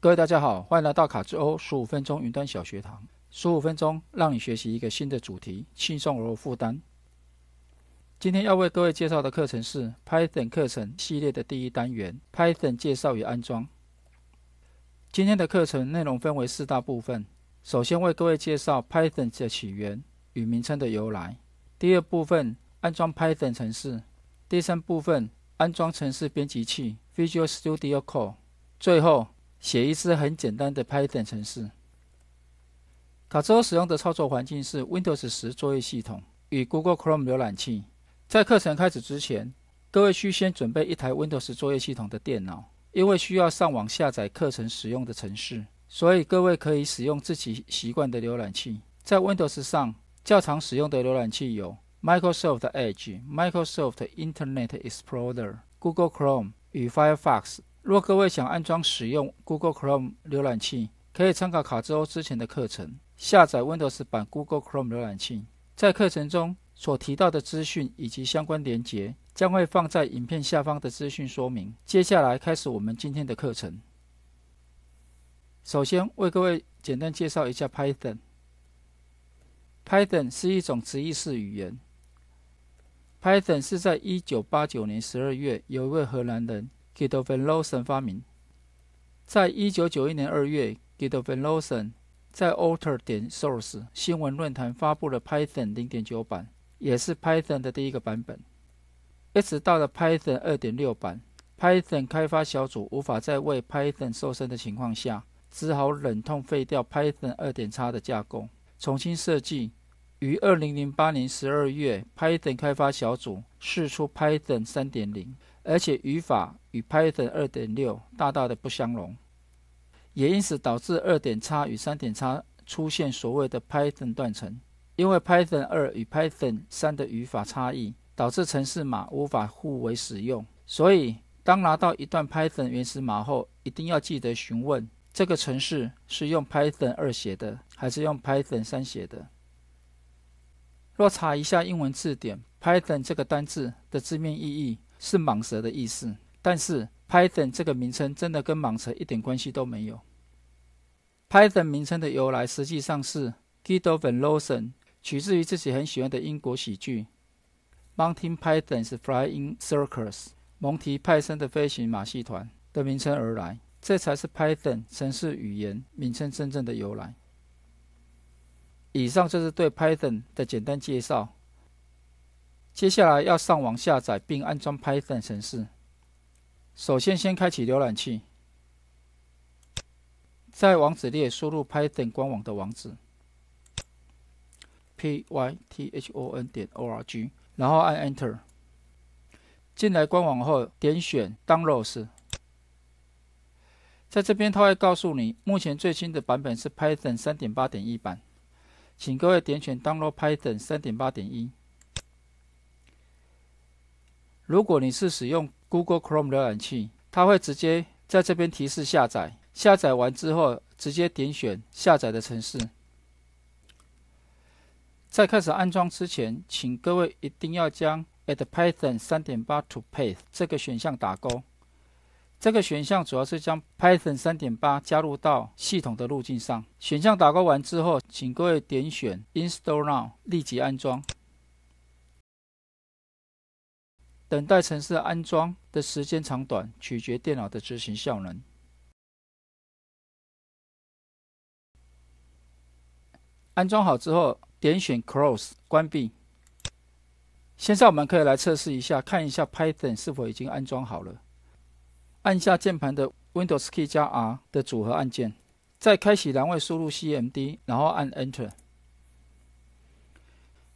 各位大家好，欢迎来到卡之欧十五分钟云端小学堂。十五分钟让你学习一个新的主题，轻松而无负担。今天要为各位介绍的课程是 Python 课程系列的第一单元 ——Python 介绍与安装。今天的课程内容分为四大部分：首先为各位介绍 Python 的起源与名称的由来；第二部分安装 Python 程式；第三部分安装程式编辑器 Visual Studio Code；最后。写一次很简单的 Python 程式。卡之后使用的操作环境是 Windows 十作业系统与 Google Chrome 浏览器。在课程开始之前，各位需先准备一台 Windows 作业系统的电脑，因为需要上网下载课程使用的程式。所以各位可以使用自己习惯的浏览器。在 Windows 上较常使用的浏览器有 Microsoft Edge、Microsoft Internet Explorer、Google Chrome 与 Firefox。若各位想安装使用 Google Chrome 浏览器，可以参考卡兹欧之前的课程下载 Windows 版 Google Chrome 浏览器。在课程中所提到的资讯以及相关连结，将会放在影片下方的资讯说明。接下来开始我们今天的课程。首先为各位简单介绍一下 Python。Python 是一种直译式语言。Python 是在1989年12月，有一位荷兰人。g i d o van l o s s n 发明，在一九九一年二月 g i d o van l o s s n 在 Alter 点 Source 新闻论坛发布了 Python 零点九版，也是 Python 的第一个版本。一直到了 Python 二点六版，Python 开发小组无法再为 Python 瘦身的情况下，只好忍痛废掉 Python 二点叉的架构，重新设计。于二零零八年十二月，Python 开发小组试出 Python 三点零。而且语法与 Python 2.6大大的不相容，也因此导致2.0与3.0出现所谓的 Python 断层，因为 Python 2与 Python 3的语法差异，导致程式码无法互为使用。所以，当拿到一段 Python 原始码后，一定要记得询问这个程式是用 Python 2写的，还是用 Python 3写的。若查一下英文字典，Python 这个单字的字面意义。是蟒蛇的意思，但是 Python 这个名称真的跟蟒蛇一点关系都没有。Python 名称的由来实际上是 Guido van l o s s u m 取自于自己很喜欢的英国喜剧《Monty Python's Flying Circus》（蒙提派森的飞行马戏团）的名称而来，这才是 Python 程式语言名称真正的由来。以上就是对 Python 的简单介绍。接下来要上网下载并安装 Python 程式。首先，先开启浏览器，在网址列输入 Python 官网的网址，p y t h o n 点 o r g，然后按 Enter。进来官网后，点选 Download，在这边它会告诉你，目前最新的版本是 Python 3.8.1版，请各位点选 Download Python 3.8.1。如果你是使用 Google Chrome 浏览器，它会直接在这边提示下载。下载完之后，直接点选下载的程式。在开始安装之前，请各位一定要将 Add Python 3.8 to Path 这个选项打勾。这个选项主要是将 Python 3.8加入到系统的路径上。选项打勾完之后，请各位点选 Install Now 立即安装。等待程式安装的时间长短，取决电脑的执行效能。安装好之后，点选 Close 关闭。现在我们可以来测试一下，看一下 Python 是否已经安装好了。按下键盘的 Windows Key 加 R 的组合按键，再开启栏位输入 CMD，然后按 Enter。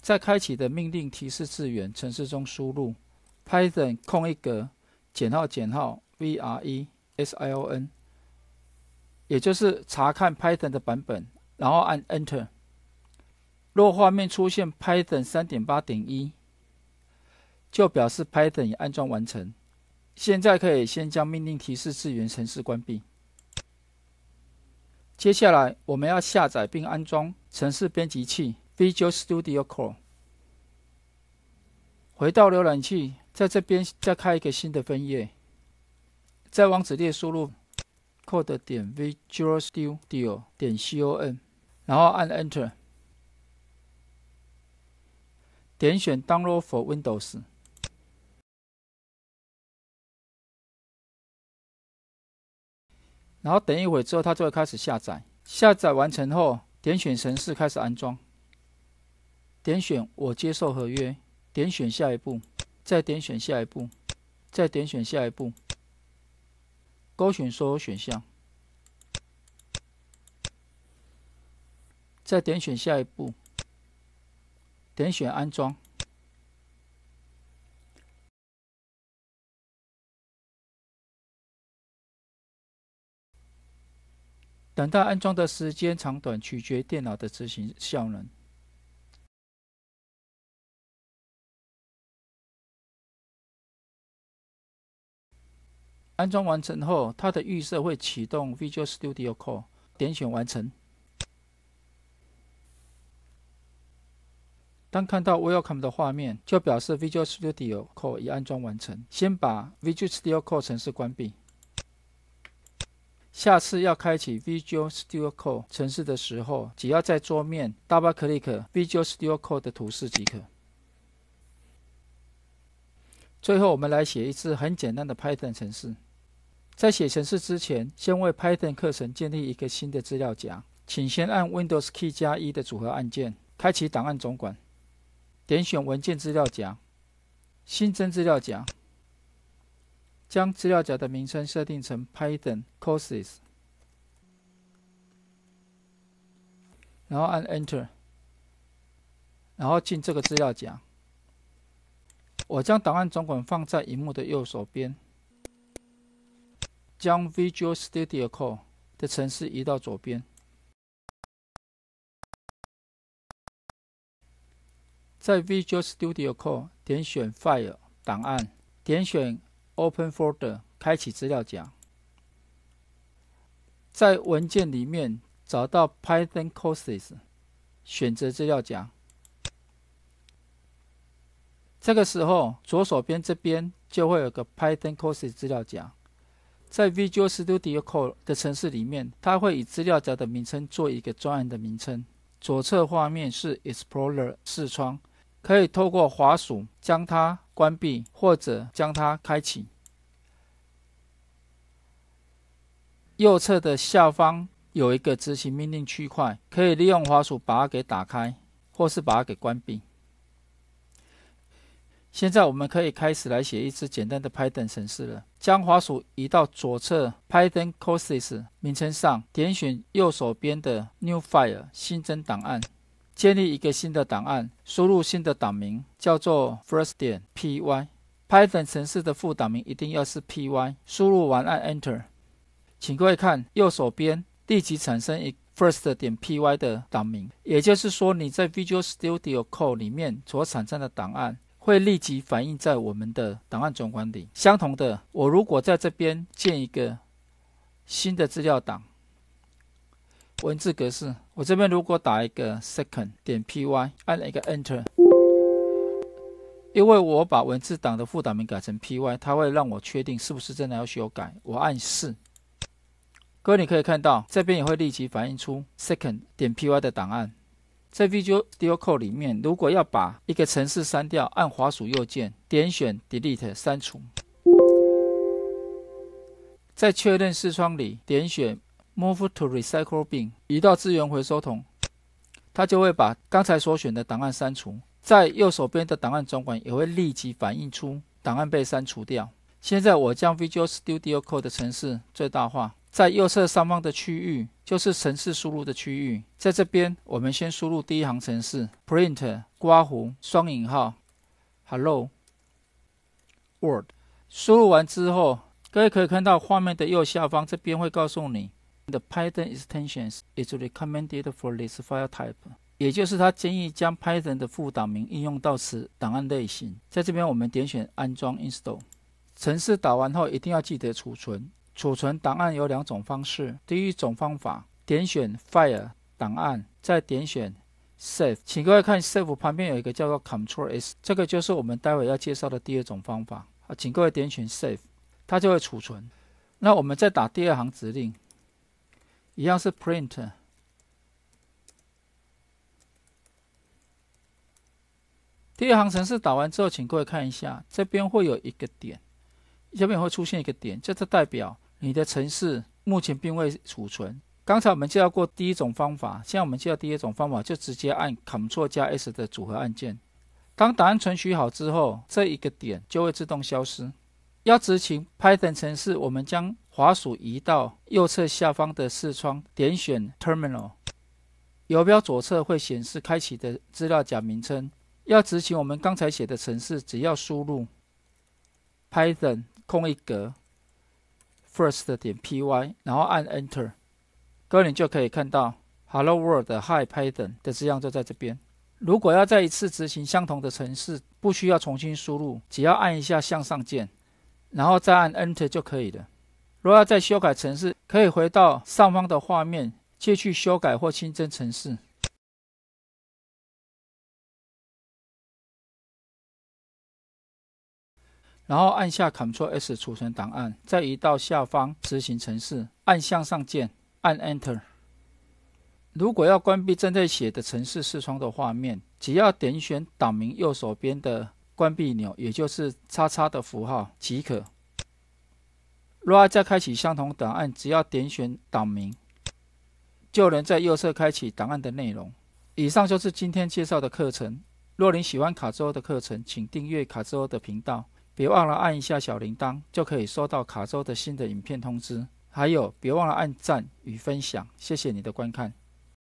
在开启的命令提示字元程式中输入。Python 空一格减号减号 v r e s i o n，也就是查看 Python 的版本，然后按 Enter。若画面出现 Python 3.8.1，就表示 Python 已安装完成。现在可以先将命令提示资源程式关闭。接下来我们要下载并安装程式编辑器 Visual Studio c o r e 回到浏览器。在这边再开一个新的分页，在网址列输入 code 点 Visual Studio 点 con，然后按 Enter，点选 Download for Windows，然后等一会儿之后，它就会开始下载。下载完成后，点选程式开始安装，点选我接受合约，点选下一步。再点选下一步，再点选下一步，勾选所有选项，再点选下一步，点选安装。等待安装的时间长短取决于电脑的执行效能。安装完成后，它的预设会启动 Visual Studio Code，点选完成。当看到 Welcome 的画面，就表示 Visual Studio Code 已安装完成。先把 Visual Studio Code 程式关闭。下次要开启 Visual Studio Code 程式的时候，只要在桌面 Double Click Visual Studio Code 的图示即可。最后，我们来写一次很简单的 Python 程式。在写程式之前，先为 Python 课程建立一个新的资料夹。请先按 Windows Key 加一的组合按键，开启档案总管，点选文件资料夹，新增资料夹，将资料夹的名称设定成 Python Courses，然后按 Enter，然后进这个资料夹。我将档案总管放在荧幕的右手边。将 Visual Studio Code 的程式移到左边，在 Visual Studio Code 点选 File、档案，点选 Open Folder、开启资料夹，在文件里面找到 Python Courses，选择资料夹。这个时候，左手边这边就会有个 Python Courses 资料夹。在 Visual Studio Code 的程式里面，它会以资料夹的名称做一个专案的名称。左侧画面是 Explorer 视窗，可以透过滑鼠将它关闭或者将它开启。右侧的下方有一个执行命令区块，可以利用滑鼠把它给打开，或是把它给关闭。现在我们可以开始来写一支简单的 Python 程式了。将滑鼠移到左侧 Python c o u r s e s 名称上，点选右手边的 New File 新增档案，建立一个新的档案，输入新的档名，叫做 first 点 py。Python 程式的副档名一定要是 py。输入完按 Enter，请各位看右手边立即产生一 first 点 py 的档名。也就是说，你在 Visual Studio Code 里面所产生的档案。会立即反映在我们的档案总管理。相同的，我如果在这边建一个新的资料档，文字格式，我这边如果打一个 second 点 py，按了一个 enter，因为我把文字档的副档名改成 py，它会让我确定是不是真的要修改。我按是，位你可以看到这边也会立即反映出 second 点 py 的档案。在 Visual Studio Code 里面，如果要把一个程式删掉，按滑鼠右键，点选 Delete 删除，在确认视窗里点选 Move to Recycle Bin 移到资源回收桶，它就会把刚才所选的档案删除。在右手边的档案总管也会立即反映出档案被删除掉。现在我将 Visual Studio Code 的程式最大化。在右侧上方的区域就是程式输入的区域，在这边我们先输入第一行程式 print，刮胡双引号，hello，world。输入完之后，各位可以看到画面的右下方这边会告诉你 The Python extensions is recommended for this file type，也就是它建议将 Python 的副档名应用到此档案类型。在这边我们点选安装 Install。程式打完后，一定要记得储存。储存档案有两种方式。第一种方法，点选 File 档案，再点选 Save。请各位看 Save 旁边有一个叫做 Control S，这个就是我们待会要介绍的第二种方法。啊，请各位点选 Save，它就会储存。那我们再打第二行指令，一样是 Print。第二行程式打完之后，请各位看一下，这边会有一个点，下面会出现一个点，这就代表。你的城市目前并未储存。刚才我们介绍过第一种方法，现在我们介绍第二种方法，就直接按 Ctrl 加 S 的组合按键。当档案存取好之后，这一个点就会自动消失。要执行 Python 程式，我们将滑鼠移到右侧下方的视窗，点选 Terminal，游标左侧会显示开启的资料夹名称。要执行我们刚才写的程式，只要输入 Python 空一格。first. 点 py，然后按 Enter，位你就可以看到 Hello World、Hi Python 的字样就在这边。如果要再一次执行相同的城市，不需要重新输入，只要按一下向上键，然后再按 Enter 就可以了。若要再修改程式，可以回到上方的画面，去修改或新增程式。然后按下 Ctrl S 储存档案，再移到下方执行程式，按向上键，按 Enter。如果要关闭正在写的程式视窗的画面，只要点选档名右手边的关闭钮，也就是叉叉的符号即可。若要再开启相同档案，只要点选档名，就能在右侧开启档案的内容。以上就是今天介绍的课程。若您喜欢卡之后的课程，请订阅卡之后的频道。别忘了按一下小铃铛，就可以收到卡州的新的影片通知。还有，别忘了按赞与分享。谢谢你的观看。